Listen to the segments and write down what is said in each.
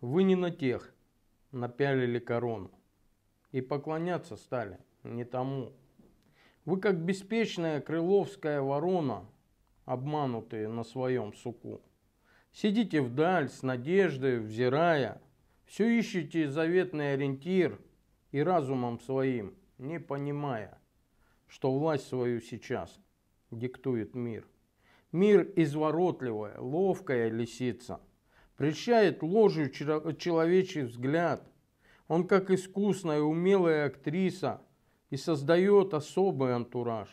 Вы не на тех напялили корону и поклоняться стали не тому. Вы как беспечная крыловская ворона, обманутые на своем суку. Сидите вдаль с надеждой, взирая, все ищете заветный ориентир и разумом своим, не понимая, что власть свою сейчас диктует мир. Мир изворотливая, ловкая лисица – прельщает ложью человечий взгляд. Он как искусная, умелая актриса и создает особый антураж.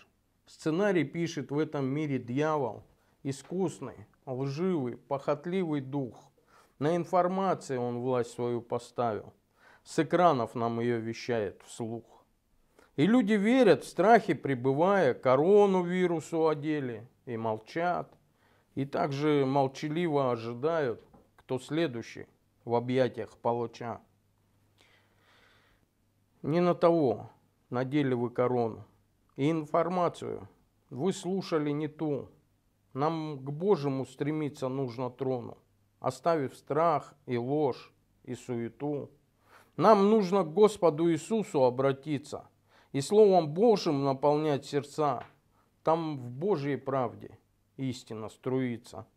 Сценарий пишет в этом мире дьявол, искусный, лживый, похотливый дух. На информации он власть свою поставил. С экранов нам ее вещает вслух. И люди верят, в страхе пребывая, корону вирусу одели и молчат. И также молчаливо ожидают, кто следующий в объятиях палача. Не на того надели вы корону. И информацию вы слушали не ту. Нам к Божьему стремиться нужно трону, оставив страх и ложь и суету. Нам нужно к Господу Иисусу обратиться и Словом Божьим наполнять сердца. Там в Божьей правде истина струится.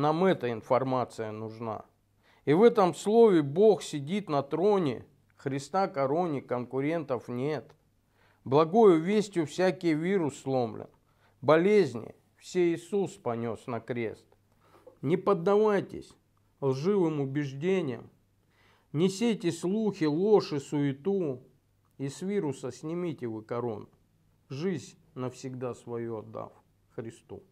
Нам эта информация нужна. И в этом слове Бог сидит на троне, Христа короне, конкурентов нет. Благою вестью всякий вирус сломлен. Болезни все Иисус понес на крест. Не поддавайтесь лживым убеждениям. Не сейте слухи, ложь и суету. И с вируса снимите вы корону. Жизнь навсегда свою отдав Христу.